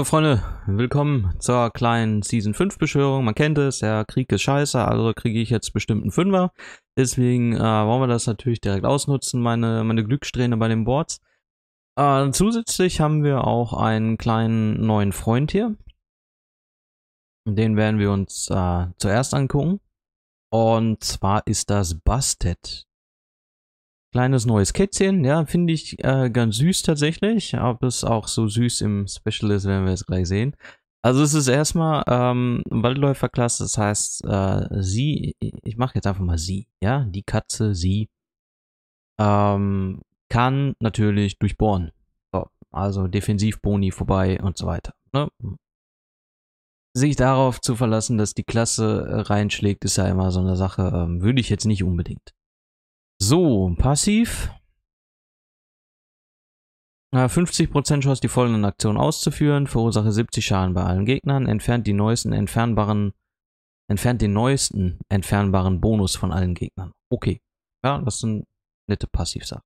So Freunde, willkommen zur kleinen Season 5 Beschwörung. Man kennt es, der Krieg ist scheiße, also kriege ich jetzt bestimmt einen Fünfer. Deswegen äh, wollen wir das natürlich direkt ausnutzen, meine, meine Glückssträhne bei den Boards. Äh, zusätzlich haben wir auch einen kleinen neuen Freund hier. Den werden wir uns äh, zuerst angucken. Und zwar ist das Bastet. Kleines neues Kätzchen, ja, finde ich äh, ganz süß tatsächlich. Ob es auch so süß im Special ist, werden wir es gleich sehen. Also es ist erstmal ähm, Waldläuferklasse, das heißt, äh, sie, ich mache jetzt einfach mal sie, ja, die Katze, sie, ähm, kann natürlich durchbohren. So, also Defensivboni vorbei und so weiter. Ne? Sich darauf zu verlassen, dass die Klasse äh, reinschlägt, ist ja immer so eine Sache, ähm, würde ich jetzt nicht unbedingt. So, passiv. 50% Chance, die folgenden Aktionen auszuführen. Verursache 70 Schaden bei allen Gegnern. Entfernt die neuesten entfernbaren, entfernt den neuesten entfernbaren Bonus von allen Gegnern. Okay. Ja, das ist eine nette Passivsache.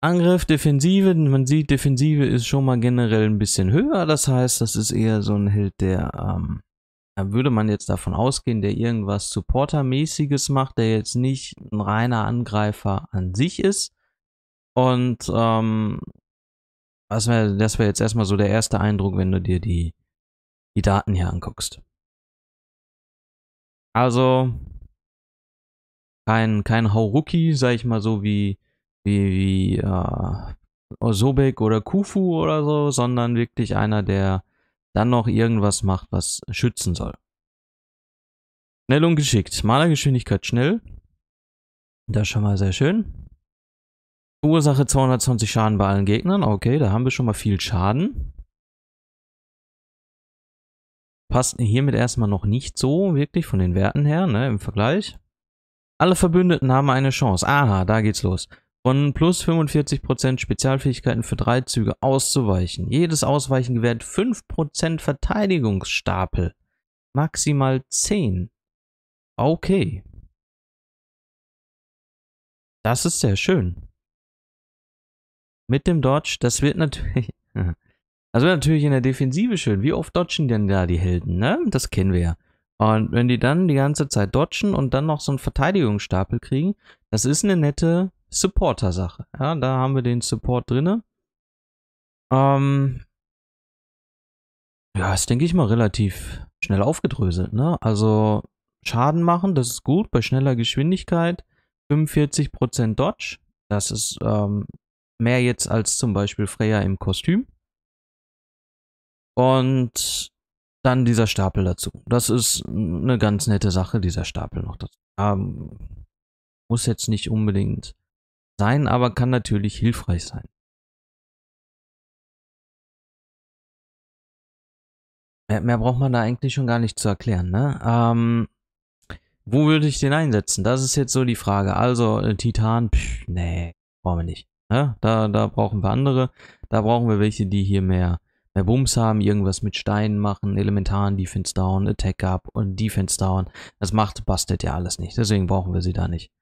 Angriff, Defensive. Man sieht, Defensive ist schon mal generell ein bisschen höher. Das heißt, das ist eher so ein Held, der ähm, würde man jetzt davon ausgehen, der irgendwas Supporter-mäßiges macht, der jetzt nicht ein reiner Angreifer an sich ist. Und ähm, das wäre wär jetzt erstmal so der erste Eindruck, wenn du dir die, die Daten hier anguckst. Also kein, kein Hauruki, sag ich mal so wie, wie, wie äh, Sobek oder Kufu oder so, sondern wirklich einer, der dann noch irgendwas macht, was schützen soll. Schnell und geschickt. Malergeschwindigkeit schnell. Das ist schon mal sehr schön. Ursache 220 Schaden bei allen Gegnern. Okay, da haben wir schon mal viel Schaden. Passt hiermit erstmal noch nicht so wirklich von den Werten her, ne, im Vergleich. Alle Verbündeten haben eine Chance. Aha, da geht's los von plus 45% Spezialfähigkeiten für drei Züge auszuweichen. Jedes Ausweichen gewährt 5% Verteidigungsstapel. Maximal 10. Okay. Das ist sehr schön. Mit dem Dodge, das wird natürlich... Also wird natürlich in der Defensive schön. Wie oft dodgen denn da die Helden, ne? Das kennen wir ja. Und wenn die dann die ganze Zeit dodgen und dann noch so einen Verteidigungsstapel kriegen, das ist eine nette Supporter-Sache. Ja, da haben wir den Support drinne. Ähm, ja, ist, denke ich mal, relativ schnell aufgedröselt. Ne? Also Schaden machen, das ist gut, bei schneller Geschwindigkeit 45% Dodge. Das ist ähm, mehr jetzt als zum Beispiel Freya im Kostüm. Und dann dieser Stapel dazu. Das ist eine ganz nette Sache, dieser Stapel noch dazu. Ähm, muss jetzt nicht unbedingt sein, aber kann natürlich hilfreich sein. Mehr, mehr braucht man da eigentlich schon gar nicht zu erklären. Ne? Ähm, wo würde ich den einsetzen? Das ist jetzt so die Frage. Also äh, Titan, pff, nee, brauchen wir nicht. Ne? Da, da brauchen wir andere. Da brauchen wir welche, die hier mehr, mehr Bums haben, irgendwas mit Steinen machen, Elementaren, Defense Down, Attack Up und Defense Down. Das macht Bastet ja alles nicht. Deswegen brauchen wir sie da nicht.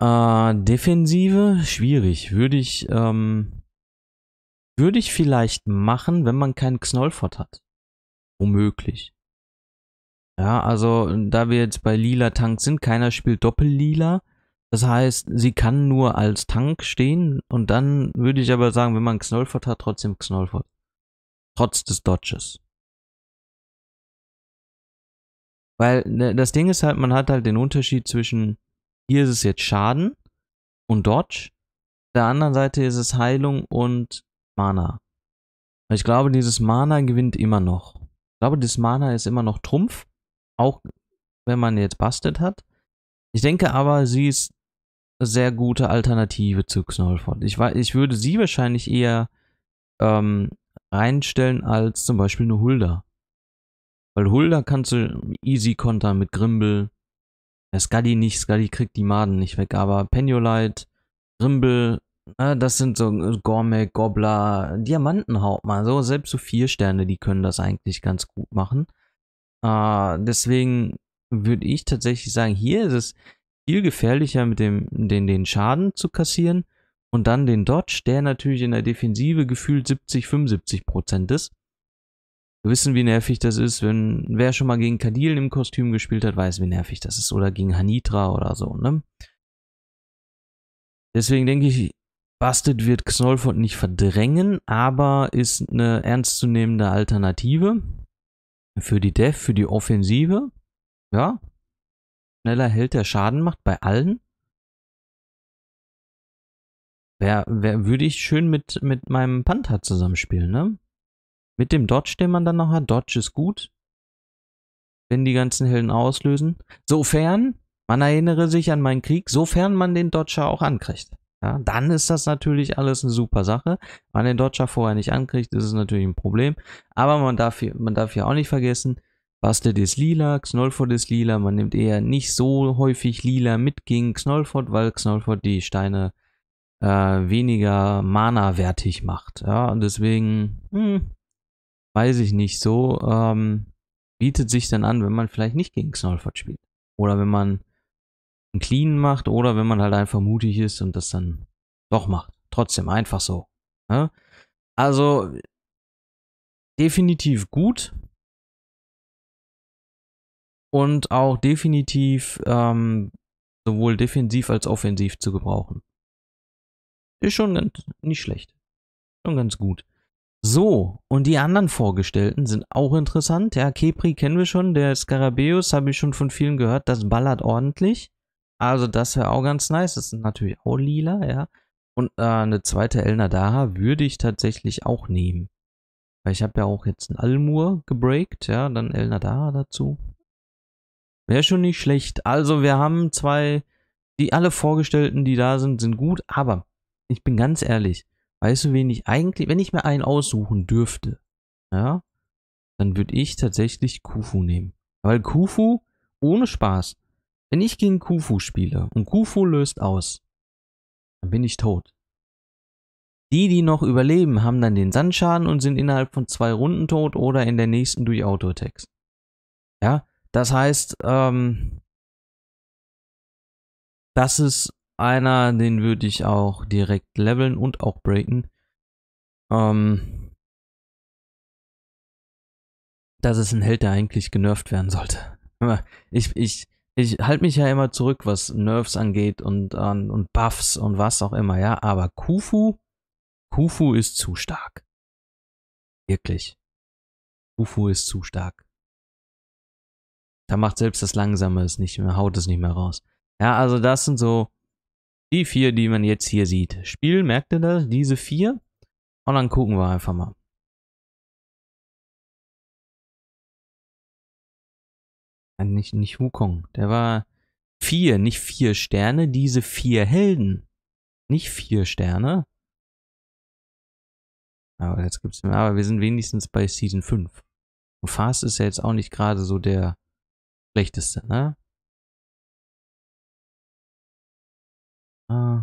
Äh, Defensive, schwierig. Würde ich, ähm, würde ich vielleicht machen, wenn man keinen Knollfort hat. Womöglich. Ja, also da wir jetzt bei Lila Tank sind, keiner spielt Doppel-Lila. Das heißt, sie kann nur als Tank stehen und dann würde ich aber sagen, wenn man Knollfort hat, trotzdem Knollfort. Trotz des Dodges. Weil ne, das Ding ist halt, man hat halt den Unterschied zwischen hier ist es jetzt Schaden und Dodge. Auf der anderen Seite ist es Heilung und Mana. Ich glaube, dieses Mana gewinnt immer noch. Ich glaube, dieses Mana ist immer noch Trumpf, auch wenn man jetzt Bastet hat. Ich denke aber, sie ist eine sehr gute Alternative zu Knollford. Ich, ich würde sie wahrscheinlich eher ähm, reinstellen als zum Beispiel eine Hulda. Weil Hulda kannst du easy kontern mit Grimble. Äh, Scully nicht, Scully kriegt die Maden nicht weg, aber Penulite, Rimbel, äh, ne, das sind so äh, Gormek, Gobbler, Diamantenhauptmann, so selbst so vier Sterne, die können das eigentlich ganz gut machen. Äh, deswegen würde ich tatsächlich sagen, hier ist es viel gefährlicher, mit dem, den, den Schaden zu kassieren und dann den Dodge, der natürlich in der Defensive gefühlt 70, 75 Prozent ist. Wir wissen, wie nervig das ist, wenn wer schon mal gegen Kadil im Kostüm gespielt hat, weiß, wie nervig das ist. Oder gegen Hanitra oder so, ne? Deswegen denke ich, Busted wird Knollford nicht verdrängen, aber ist eine ernstzunehmende Alternative für die Def, für die Offensive. Ja. Schneller hält, der Schaden macht bei allen. Wer, wer würde ich schön mit, mit meinem Panther zusammenspielen, ne? Mit dem Dodge, den man dann noch hat. Dodge ist gut. Wenn die ganzen Helden auslösen. Sofern, man erinnere sich an meinen Krieg, sofern man den Dodger auch ankriegt. Ja, dann ist das natürlich alles eine super Sache. Wenn man den Dodger vorher nicht ankriegt, ist es natürlich ein Problem. Aber man darf hier, man darf hier auch nicht vergessen, Bastard ist lila, Knollford ist lila. Man nimmt eher nicht so häufig lila mit gegen Knollford, weil Knollford die Steine äh, weniger mana-wertig macht. Ja, und deswegen, hm, weiß ich nicht, so ähm, bietet sich dann an, wenn man vielleicht nicht gegen Snolford spielt. Oder wenn man einen Clean macht oder wenn man halt einfach mutig ist und das dann doch macht. Trotzdem einfach so. Ja? Ne? Also definitiv gut und auch definitiv ähm, sowohl defensiv als offensiv zu gebrauchen. Ist schon ganz, nicht schlecht. Schon ganz gut. So, und die anderen Vorgestellten sind auch interessant. Ja, Kepri kennen wir schon, der Scarabeus habe ich schon von vielen gehört, das ballert ordentlich. Also das wäre auch ganz nice. Das sind natürlich auch lila, ja. Und äh, eine zweite El Nadaha würde ich tatsächlich auch nehmen. Weil ich habe ja auch jetzt einen Almur gebreakt, ja, dann El Nadaha dazu. Wäre schon nicht schlecht. Also wir haben zwei, die alle Vorgestellten, die da sind, sind gut, aber ich bin ganz ehrlich, Weißt du, wen ich eigentlich, wenn ich mir einen aussuchen dürfte, ja, dann würde ich tatsächlich Kufu nehmen. Weil Kufu, ohne Spaß, wenn ich gegen Kufu spiele und Kufu löst aus, dann bin ich tot. Die, die noch überleben, haben dann den Sandschaden und sind innerhalb von zwei Runden tot oder in der nächsten durch Autotex. Ja, das heißt, ähm, das ist einer, den würde ich auch direkt leveln und auch breaken. Ähm, das ist ein Held, der eigentlich genervt werden sollte. Ich, ich, ich halte mich ja immer zurück, was Nerfs angeht und, und, ähm, und Buffs und was auch immer, ja. Aber Kufu, Kufu ist zu stark. Wirklich. Kufu ist zu stark. Da macht selbst das Langsame es nicht mehr, haut es nicht mehr raus. Ja, also das sind so die vier, die man jetzt hier sieht. Spiel, merkt ihr das? Diese vier? Und dann gucken wir einfach mal. Nicht, nicht Wukong. Der war vier, nicht vier Sterne. Diese vier Helden. Nicht vier Sterne. Aber jetzt gibt's, aber wir sind wenigstens bei Season 5. Und Fast ist ja jetzt auch nicht gerade so der schlechteste, ne? Äh,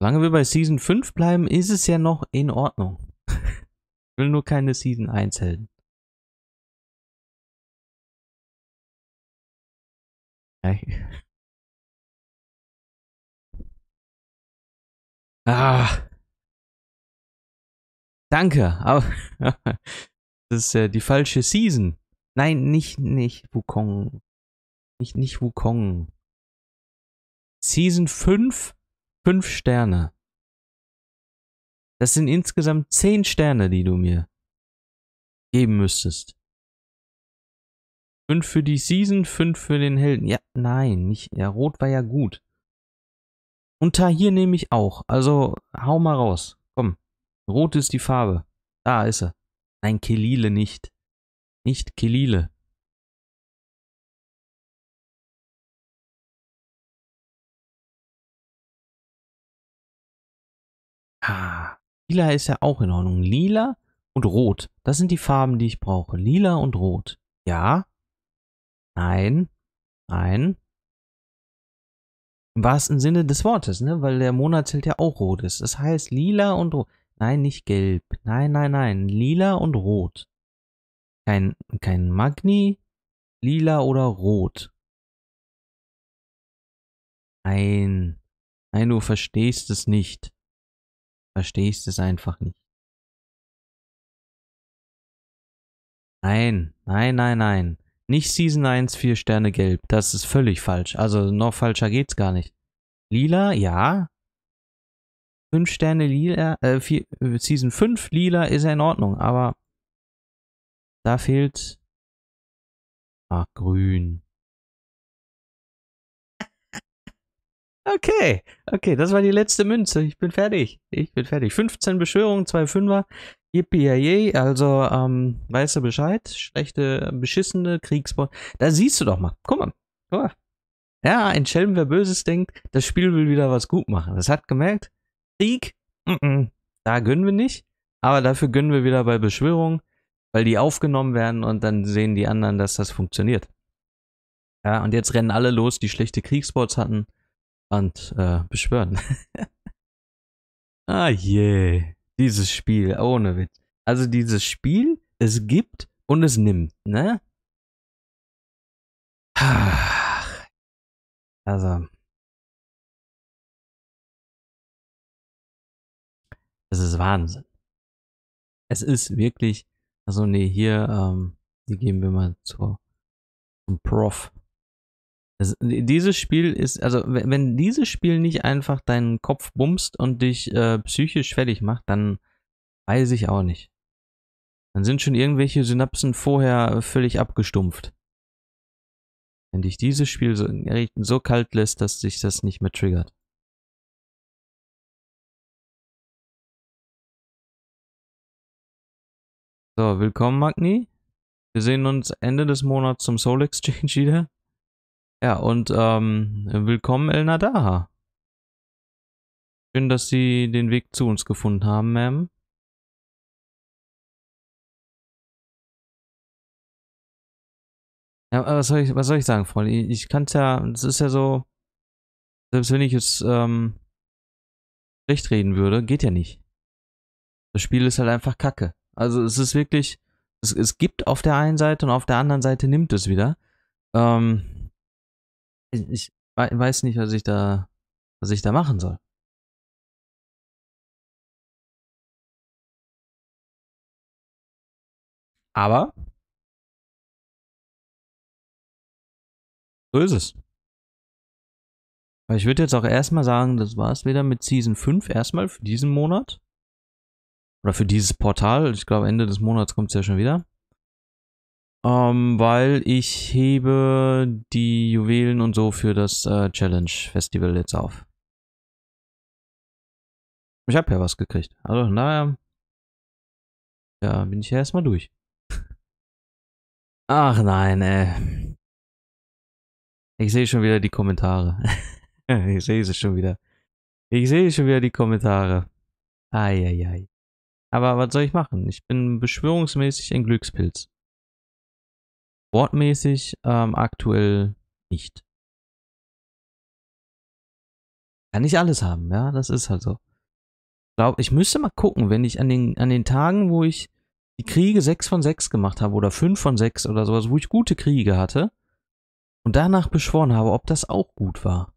solange wir bei Season 5 bleiben, ist es ja noch in Ordnung. ich will nur keine Season 1 Helden. Ah. Danke, aber das ist äh, die falsche Season. Nein, nicht, nicht Wukong. Nicht, nicht Wukong. Season 5 5 Sterne. Das sind insgesamt 10 Sterne, die du mir geben müsstest. 5 für die Season, 5 für den Helden. Ja, nein, nicht. Ja, Rot war ja gut. Und Tahir nehme ich auch. Also hau mal raus. Komm. Rot ist die Farbe. Da ist er. Nein, Kelile nicht. Nicht Kelile. Ah, lila ist ja auch in Ordnung. Lila und rot. Das sind die Farben, die ich brauche. Lila und rot. Ja. Nein. Nein. Im wahrsten Sinne des Wortes, ne? Weil der Monat zählt ja auch rot ist. Das heißt lila und rot. Nein, nicht gelb. Nein, nein, nein. Lila und rot. Kein, kein Magni, lila oder rot. Nein. Nein, du verstehst es nicht verstehe ich das einfach nicht. Nein, nein, nein, nein. Nicht Season 1 4 Sterne gelb. Das ist völlig falsch. Also noch falscher geht's gar nicht. Lila, ja. 5 Sterne lila, äh, vier, äh, Season 5 lila ist ja in Ordnung, aber da fehlt. Ach, grün. Okay, okay, das war die letzte Münze. Ich bin fertig. Ich bin fertig. 15 Beschwörungen, 2 Fünfer. Yippie, also ähm, weißt du Bescheid? Schlechte, beschissene Kriegsbeute. Da siehst du doch mal. Guck mal. Guck mal. Ja, ein Schelm, wer Böses denkt, das Spiel will wieder was gut machen. Das hat gemerkt. Krieg, mm -mm. da gönnen wir nicht. Aber dafür gönnen wir wieder bei Beschwörungen, weil die aufgenommen werden und dann sehen die anderen, dass das funktioniert. Ja, und jetzt rennen alle los, die schlechte Kriegsbots hatten Band äh, beschwören. ah je, yeah. dieses Spiel, ohne Witz. Also dieses Spiel, es gibt und es nimmt, ne? Also. Es ist Wahnsinn. Es ist wirklich, also nee, hier, ähm, die geben wir mal zur, zum Prof. Das, dieses Spiel ist, also wenn, wenn dieses Spiel nicht einfach deinen Kopf bumst und dich äh, psychisch fertig macht, dann weiß ich auch nicht. Dann sind schon irgendwelche Synapsen vorher völlig abgestumpft. Wenn dich dieses Spiel so, äh, so kalt lässt, dass sich das nicht mehr triggert. So, willkommen Magni. Wir sehen uns Ende des Monats zum Soul Exchange wieder. Ja, und ähm, willkommen El Nadaha. Schön, dass Sie den Weg zu uns gefunden haben, Ma'am. Ja, was soll ich, was soll ich sagen, Freunde? Ich, ich kann's ja, es ist ja so, selbst wenn ich es ähm, schlecht reden würde, geht ja nicht. Das Spiel ist halt einfach kacke. Also es ist wirklich, es, es gibt auf der einen Seite und auf der anderen Seite nimmt es wieder. Ähm, ich, weiß nicht, was ich da, was ich da machen soll. Aber so ist es. Ich würde jetzt auch erstmal sagen, das war es wieder mit Season 5 erstmal für diesen Monat. Oder für dieses Portal. Ich glaube, Ende des Monats kommt es ja schon wieder. Ähm, weil ich hebe die Juwelen und so für das äh, Challenge Festival jetzt auf. Ich habe ja was gekriegt. Also, naja. Ja, bin ich ja erstmal durch. Ach nein, ey. Äh. Ich sehe schon wieder die Kommentare. ich sehe sie schon wieder. Ich sehe schon wieder die Kommentare. Eieiei. Aber was soll ich machen? Ich bin beschwörungsmäßig ein Glückspilz wortmäßig ähm, aktuell nicht. Kann ich alles haben, ja, das ist halt so. Ich glaube, ich müsste mal gucken, wenn ich an den, an den Tagen, wo ich die Kriege 6 von 6 gemacht habe oder 5 von 6 oder sowas, wo ich gute Kriege hatte und danach beschworen habe, ob das auch gut war.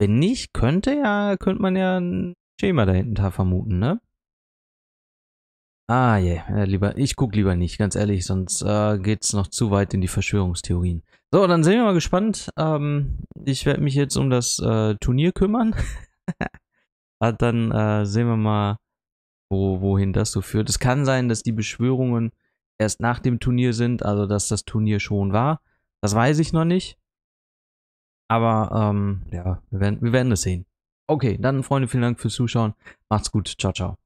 Wenn nicht, könnte ja, könnte man ja ein Schema dahinter vermuten, ne? Ah, yeah. Äh, ja, lieber, ich guck lieber nicht, ganz ehrlich, sonst äh, geht's noch zu weit in die Verschwörungstheorien. So, dann sind wir mal gespannt. Ähm, ich werde mich jetzt um das äh, Turnier kümmern. Ah, dann äh, sehen wir mal, wo, wohin das so führt. Es kann sein, dass die Beschwörungen erst nach dem Turnier sind, also dass das Turnier schon war. Das weiß ich noch nicht. Aber ähm, ja, wir werden, wir werden das sehen. Okay, dann Freunde, vielen Dank fürs Zuschauen. Macht's gut. Ciao, ciao.